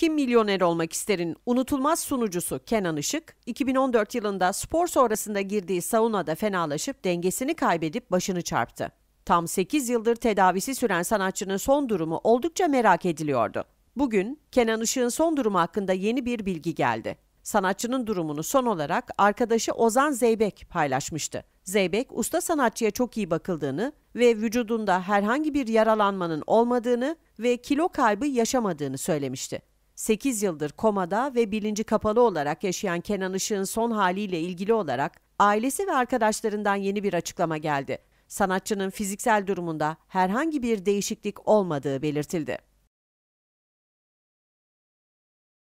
Kim Milyoner Olmak İster'in unutulmaz sunucusu Kenan Işık, 2014 yılında spor sonrasında girdiği saunada fenalaşıp dengesini kaybedip başını çarptı. Tam 8 yıldır tedavisi süren sanatçının son durumu oldukça merak ediliyordu. Bugün Kenan Işık'ın son durumu hakkında yeni bir bilgi geldi. Sanatçının durumunu son olarak arkadaşı Ozan Zeybek paylaşmıştı. Zeybek, usta sanatçıya çok iyi bakıldığını ve vücudunda herhangi bir yaralanmanın olmadığını ve kilo kaybı yaşamadığını söylemişti. 8 yıldır komada ve bilinci kapalı olarak yaşayan Kenan Işık'ın son haliyle ilgili olarak ailesi ve arkadaşlarından yeni bir açıklama geldi. Sanatçının fiziksel durumunda herhangi bir değişiklik olmadığı belirtildi.